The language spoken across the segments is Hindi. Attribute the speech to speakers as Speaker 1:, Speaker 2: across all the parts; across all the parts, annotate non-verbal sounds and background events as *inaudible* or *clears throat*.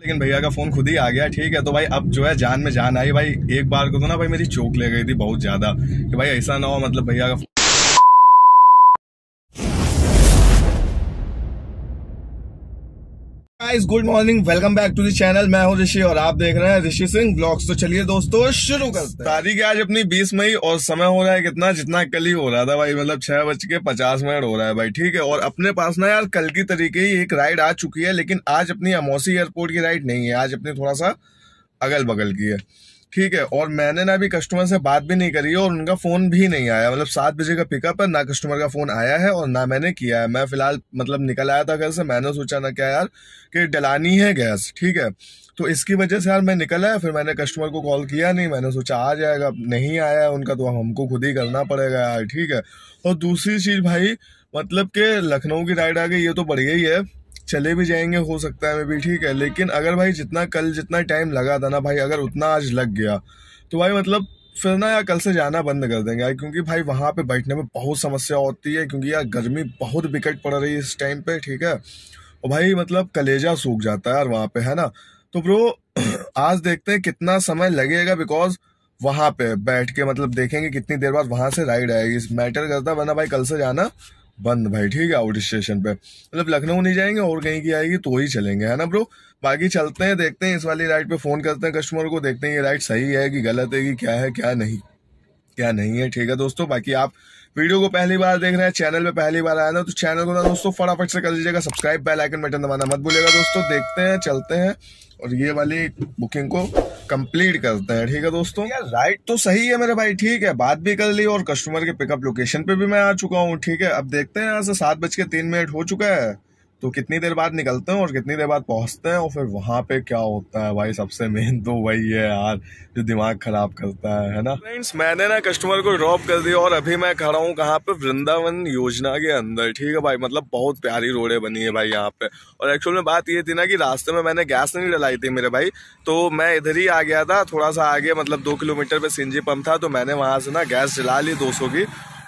Speaker 1: लेकिन भैया का फोन खुद ही आ गया ठीक है तो भाई अब जो है जान में जान आई भाई एक बार को तो ना भाई मेरी चोक ले गई थी बहुत ज्यादा कि भाई ऐसा ना हो मतलब भैया का phone guys good morning welcome back to channel मैं हूं ऋषि और आप देख रहे हैं ऋषि सिंह ब्लॉग्स तो चलिए दोस्तों शुरू करते हैं तारीख आज अपनी 20 मई और समय हो रहा है कितना जितना कल ही हो रहा था भाई मतलब छह बज के पचास मिनट हो रहा है भाई ठीक है और अपने पास ना यार कल की तरीके ही एक राइड आ चुकी है लेकिन आज अपनी अमौसी एयरपोर्ट की राइड नहीं है आज अपनी थोड़ा सा अगल बगल की है ठीक है और मैंने ना अभी कस्टमर से बात भी नहीं करी है और उनका फोन भी नहीं आया मतलब सात बजे का पिकअप है ना कस्टमर का फोन आया है और ना मैंने किया है मैं फिलहाल मतलब निकल आया था घर से मैंने सोचा ना क्या यार कि डलानी है गैस ठीक है तो इसकी वजह से यार मैं निकल आया फिर मैंने कस्टमर को कॉल किया नहीं मैंने सोचा आ जाएगा नहीं आया है उनका तो हमको खुद ही करना पड़ेगा यार ठीक है और दूसरी चीज़ भाई मतलब कि लखनऊ की राइड आ गई ये तो बढ़िया ही है चले भी जाएंगे हो सकता है मे भी ठीक है लेकिन अगर भाई जितना कल जितना टाइम लगा था ना भाई अगर उतना आज लग गया तो भाई मतलब फिर ना यार कल से जाना बंद कर देंगे यार क्योंकि भाई वहाँ पे बैठने में बहुत समस्या होती है क्योंकि यार गर्मी बहुत बिकट पड़ रही है इस टाइम पे ठीक है और भाई मतलब कलेजा सूख जाता है यार वहाँ पे है ना तो ब्रो *clears throat* आज देखते हैं कितना समय लगेगा बिकॉज वहाँ पे बैठ के मतलब देखेंगे कितनी देर बाद वहाँ से राइड आएगी इस मैटर करता वरना भाई कल से जाना बंद भाई ठीक है आउट स्टेशन पे मतलब लखनऊ नहीं जाएंगे और कहीं की आएगी तो ही चलेंगे है ना ब्रो बाकी चलते हैं देखते हैं इस वाली राइड पे फोन करते हैं कस्टमर को देखते हैं ये राइड सही है कि गलत है कि क्या है क्या नहीं क्या नहीं है ठीक है दोस्तों बाकी आप वीडियो को पहली बार देख रहे हैं चैनल पे पहली बार आया ना तो चैनल को ना दोस्तों फटाफट से कर लीजिएगा सब्सक्राइब बेल आइकन बटन दबाना मत भूलिएगा दोस्तों देखते हैं चलते हैं और ये वाली बुकिंग को कंप्लीट करते हैं ठीक है दोस्तों यार राइट तो सही है मेरे भाई ठीक है बात भी कर ली और कस्टमर के पिकअप लोकेशन पे भी मैं आ चुका हूँ ठीक है अब देखते हैं यहाँ से सात बज के तीन मिनट हो चुका है तो कितनी देर बाद निकलते हैं और कितनी देर बाद पहुंचते हैं और फिर वहां पे क्या होता है भाई सबसे मेन तो वही है यार जो दिमाग खराब करता है है ना फ्रेंड्स मैंने ना कस्टमर को ड्रॉप कर दिया और अभी मैं खड़ा हूँ कहाँ पे वृंदावन योजना के अंदर ठीक है भाई मतलब बहुत प्यारी रोडे बनी है भाई यहाँ पे और एक्चुअल में बात ये थी ना कि रास्ते में मैंने गैस नहीं डलाई थी मेरे भाई तो मैं इधर ही आ गया था थोड़ा सा आगे मतलब दो किलोमीटर पे सी पंप था तो मैंने वहां से ना गैस जला ली दो की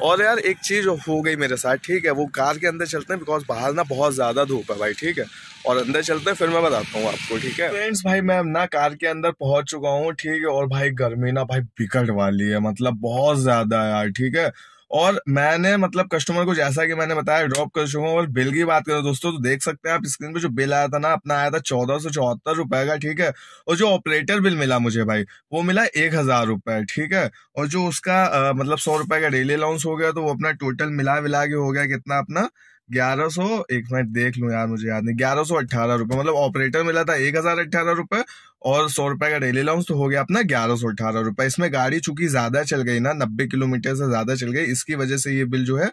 Speaker 1: और यार एक चीज़ हो गई मेरे साथ ठीक है वो कार के अंदर चलते हैं बिकॉज बाहर ना बहुत ज़्यादा धूप है भाई ठीक है और अंदर चलते हैं फिर मैं बताता हूँ आपको ठीक है फ्रेंड्स भाई मैं ना कार के अंदर पहुँच चुका हूँ ठीक है और भाई गर्मी ना भाई बिकट वाली है मतलब बहुत ज़्यादा यार ठीक है और मैंने मतलब कस्टमर को जैसा कि मैंने बताया ड्रॉप कर चुका हूँ और बिल की बात करें दोस्तों तो देख सकते हैं आप स्क्रीन पे जो बिल आया था ना अपना आया था चौदह सौ चौहत्तर रुपए का ठीक है और जो ऑपरेटर बिल मिला मुझे भाई वो मिला एक हजार रुपए ठीक है और जो उसका आ, मतलब सौ रुपए का डेली अलाउंस हो गया तो वो अपना टोटल मिला मिला के हो गया कितना अपना ग्यारह सौ एक मिनट देख लू यार मुझे याद नहीं ग्यारह सौ अट्ठारह रुपए मतलब ऑपरेटर मिला था एक हज़ार अट्ठारह रुपए और सौ रुपए का डेली अलाउंस तो हो गया अपना ग्यारह सौ अट्ठारह रुपए इसमें गाड़ी चूंकि ज़्यादा चल गई ना नब्बे किलोमीटर से ज़्यादा चल गई इसकी वजह से ये बिल जो है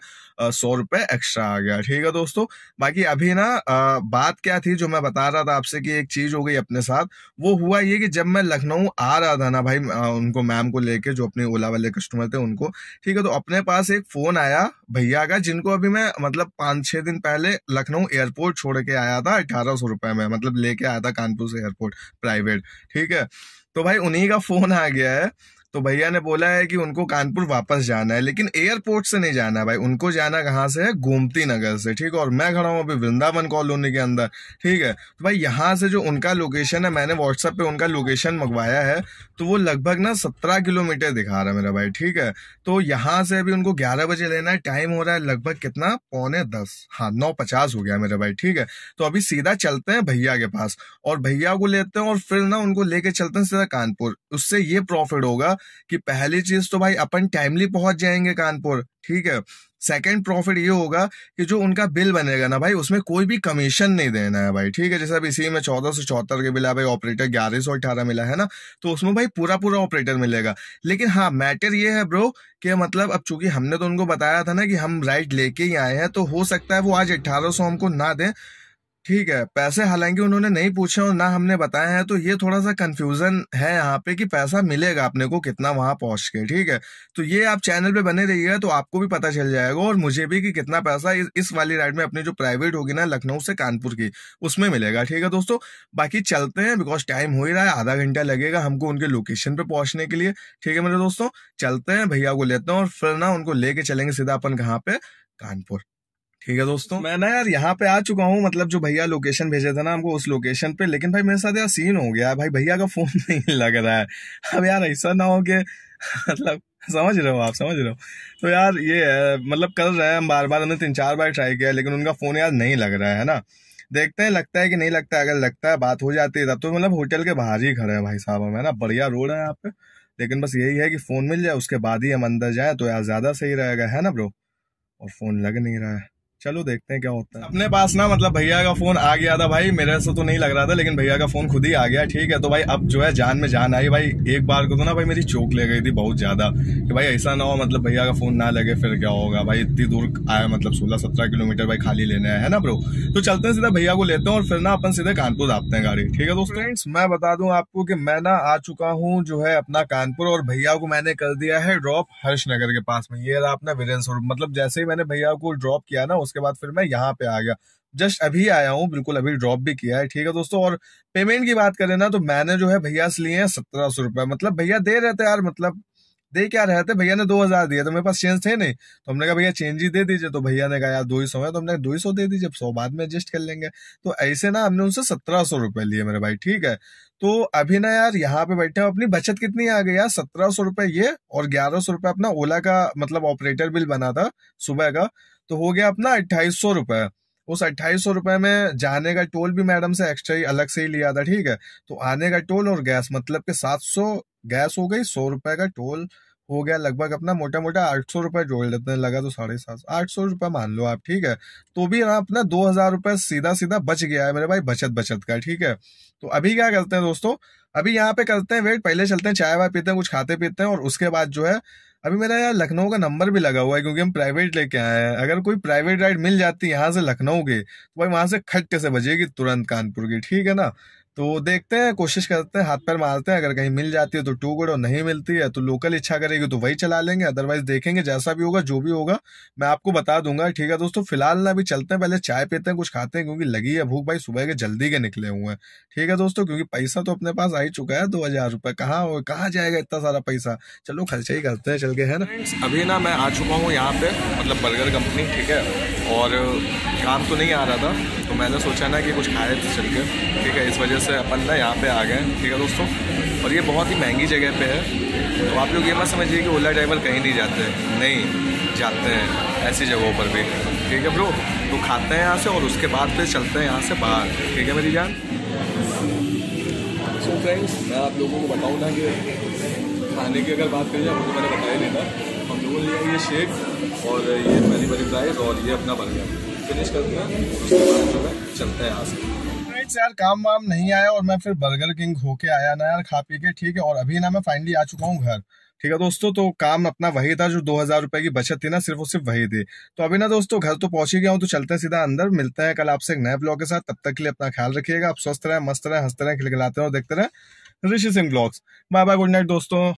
Speaker 1: सौ रुपए एक्स्ट्रा आ गया ठीक है दोस्तों बाकी अभी ना आ, बात क्या थी जो मैं बता रहा था आपसे कि एक चीज़ हो गई अपने साथ वो हुआ ये कि जब मैं लखनऊ आ रहा था ना भाई उनको मैम को लेके जो अपने ओला वाले कस्टमर थे उनको ठीक है तो अपने पास एक फ़ोन आया भैया का जिनको अभी मैं मतलब पांच छह दिन पहले लखनऊ एयरपोर्ट छोड़ के आया था अठारह सौ रुपये में मतलब लेके आया था कानपुर से एयरपोर्ट प्राइवेट ठीक है तो भाई उन्हीं का फोन आ गया है तो भैया ने बोला है कि उनको कानपुर वापस जाना है लेकिन एयरपोर्ट से नहीं जाना है भाई उनको जाना कहाँ से है गोमती नगर से ठीक है और मैं खड़ा हूँ अभी वृंदावन कॉलोनी के अंदर ठीक है तो भाई यहाँ से जो उनका लोकेशन है मैंने व्हाट्सएप पे उनका लोकेशन मंगवाया है तो वो लगभग ना सत्रह किलोमीटर दिखा रहा है मेरा भाई ठीक है तो यहाँ से अभी उनको ग्यारह बजे लेना है टाइम हो रहा है लगभग कितना पौने दस हाँ नौ पचास हो गया मेरा भाई ठीक है तो अभी सीधा चलते हैं भैया के पास और भैया को लेते हैं और फिर ना उनको लेके चलते हैं सीधा कानपुर उससे ये प्रॉफिट होगा कि पहली चीज तो भाई अपन टाइमली पहुंच जाएंगे कानपुर ठीक है सेकंड प्रॉफिट ये होगा कि जो उनका बिल बनेगा ना भाई उसमें कोई भी कमीशन नहीं देना है भाई ठीक है जैसे अभी इसी में चौदह सौ चौहत्तर के बिला भाई ऑपरेटर ग्यारह सौ अठारह मिला है ना तो उसमें भाई पूरा पूरा ऑपरेटर मिलेगा लेकिन हाँ मैटर ये है ब्रो कि मतलब अब चूंकि हमने तो उनको बताया था ना कि हम राइट लेके ही आए हैं तो हो सकता है वो आज अट्ठारह हमको ना दें ठीक है पैसे हालांकि उन्होंने नहीं पूछे और ना हमने बताया है तो ये थोड़ा सा कंफ्यूजन है यहाँ पे कि पैसा मिलेगा अपने को कितना वहां पहुंच के ठीक है तो ये आप चैनल पे बने रहिएगा तो आपको भी पता चल जाएगा और मुझे भी कि कितना पैसा इस वाली राइड में अपनी जो प्राइवेट होगी ना लखनऊ से कानपुर की उसमें मिलेगा ठीक है दोस्तों बाकी चलते हैं बिकॉज टाइम हो ही रहा है आधा घंटा लगेगा हमको उनके लोकेशन पे पहुंचने के लिए ठीक है मेरे दोस्तों चलते हैं भैया को लेते हैं और फिर ना उनको लेके चलेंगे सीधा अपन कहाँ पे कानपुर ठीक है दोस्तों मैं ना यार यहाँ पे आ चुका हूँ मतलब जो भैया लोकेशन भेजा था ना हमको उस लोकेशन पे लेकिन भाई मेरे साथ यार सीन हो गया भाई भैया का फोन *laughs* नहीं लग रहा है अब यार ऐसा ना हो कि *laughs* मतलब समझ रहे हो आप समझ रहे हो तो यार ये है मतलब कर रहे हैं हम बार बार हमने तीन चार बार ट्राई किया लेकिन उनका फ़ोन यार नहीं लग रहा है ना देखते हैं लगता है कि नहीं लगता है अगर लगता है बात हो जाती है तब तो मतलब होटल के बाहर ही खड़े हैं भाई साहब हम है ना बढ़िया रोड है यहाँ पे लेकिन बस यही है कि फ़ोन मिल जाए उसके बाद ही हम अंदर जाए तो यार ज़्यादा सही रहेगा है ना ब्रो और फ़ोन लग नहीं रहा है चलो देखते हैं क्या होता है अपने पास ना मतलब भैया का फोन आ गया था भाई मेरे से तो नहीं लग रहा था लेकिन भैया का फोन खुद ही आ गया ठीक है तो भाई अब जो है जान में जान आई भाई एक बार को तो ना भाई मेरी चोक ले गई थी बहुत ज्यादा कि भाई ऐसा ना हो मतलब भैया का फोन ना लगे फिर क्या होगा भाई इतनी दूर आया मतलब सोलह सत्रह किलोमीटर भाई खाली लेने है ना ब्रो तो चलते हैं सीधा भैया को लेते हैं और फिर ना अपन सीधे कानपुर आपते हैं गाड़ी ठीक है दोस्तों फ्रेंड्स मैं बता दूं आपको कि मैं ना आ चुका हूँ जो है अपना कानपुर और भैया को मैंने कर दिया है ड्रॉप हर्ष नगर के पास में ये रहा अपना वीरेंद्र मतलब जैसे ही मैंने भैया को ड्रॉप किया ना उसके बाद फिर मैं यहाँ पे आ गया जस्ट अभी आया हूँ बिल्कुल अभी ड्रॉप भी किया है ठीक है दोस्तों और पेमेंट की बात करें ना तो मैंने जो है भैया से लिए हैं सत्रह सौ रुपये मतलब भैया दे रहे थे यार मतलब दे क्या रहे थे भैया ने दो हजार दिया तो मेरे पास चेंज थे नहीं तो हमने कहा भैया चेंज ही दे दीजिए तो भैया ने कहा यार दो ही सौ है तो हमने दो ही सौ दे दीजिए सौ बाद में एडजस्ट कर लेंगे तो ऐसे ना हमने उनसे सत्रह सौ रुपए लिए मेरे भाई ठीक है तो अभी ना यार यहाँ पे बैठे अपनी बचत कितनी आ गई यार सत्रह सौ रुपये ये और ग्यारह सौ रुपये अपना ओला का मतलब ऑपरेटर बिल बना था सुबह का तो हो गया अपना अट्ठाईस सौ रुपए उस अट्ठाईस सौ रुपए में जाने का टोल भी मैडम से एक्स्ट्रा ही अलग से ही लिया था ठीक है तो आने का टोल और गैस मतलब के सात सौ गैस हो गई सौ रुपये का टोल हो गया लगभग अपना मोटा मोटा आठ सौ रुपए जोड़ लेते हैं लगा तो साढ़े सात आठ सौ रुपए मान लो आप ठीक है तो भी ना हाँ, अपना दो हज़ार रुपए सीधा सीधा बच गया है मेरे भाई बचत बचत का ठीक है तो अभी क्या करते हैं दोस्तों अभी यहाँ पे करते हैं वेट पहले चलते हैं चाय वाय पीते हैं कुछ खाते पीते हैं और उसके बाद जो है अभी मेरा यार लखनऊ का नंबर भी लगा हुआ है क्योंकि हम प्राइवेट लेके आए हैं अगर कोई प्राइवेट राइड मिल जाती है यहाँ से लखनऊ के तो भाई वहां से खट्टे से बजेगी तुरंत कानपुर की ठीक है ना तो देखते हैं कोशिश करते हैं हाथ पैर मारते हैं अगर कहीं मिल जाती है तो टू गुड और नहीं मिलती है तो लोकल इच्छा करेगी तो वही चला लेंगे अदरवाइज देखेंगे जैसा भी होगा जो भी होगा मैं आपको बता दूंगा ठीक है दोस्तों फिलहाल ना अभी चलते हैं पहले चाय पीते हैं कुछ खाते हैं क्योंकि लगी है भूख भाई सुबह के जल्दी के निकले हुए हैं ठीक है दोस्तों क्योंकि पैसा तो अपने पास आ ही चुका है दो हजार रुपये कहाँ कहाँ जाएगा इतना सारा पैसा चलो खर्चा ही करते हैं चल के है ना अभी ना मैं आ चुका हूँ यहाँ पे मतलब बर्गर कंपनी ठीक है और काम तो नहीं आ रहा था तो मैंने सोचा ना कि कुछ खाए तो चल के ठीक है इस वजह से से अपन ना यहाँ पे आ गए ठीक है दोस्तों और ये बहुत ही महंगी जगह पे है तो आप लोग ये मत समझिए कि ओला ड्राइवर कहीं नहीं जाते नहीं जाते हैं ऐसी जगहों पर भी ठीक है ब्रो तो खाते हैं यहाँ से और उसके बाद फिर चलते हैं यहाँ से बाहर ठीक है मेरी जान सो फ्रेंड्स मैं आप लोगों को बताऊँ ना कि खाने की अगर बात करी जाए मुझे मैंने बताया था हम लोगों ने लिया ये शेक और ये मेरी बड़ी प्राइस और ये अपना बर्गर फिनिश करते हैं उसके बाद जो है चलते हैं यहाँ से से यार काम वाम नहीं आया और मैं फिर बर्गर किंग होके आया ना यार खा पी के ठीक है और अभी ना मैं फाइनली आ चुका हूँ घर ठीक है दोस्तों तो काम अपना वही था जो दो हजार रुपए की बचत थी ना सिर्फ और सिर्फ वही थी तो अभी ना दोस्तों घर तो पहुंच ही गया हूँ तो चलते हैं सीधा अंदर मिलते हैं कल आपसे एक नए ब्लॉग के साथ तब तक के लिए अपना ख्याल रखिएगा आप स्वस्थ रहें मस्त रहें हंसते रहें खिलखिलाते रहे और देखते रहे Rishi Singh blogs bye bye good night दोस्तों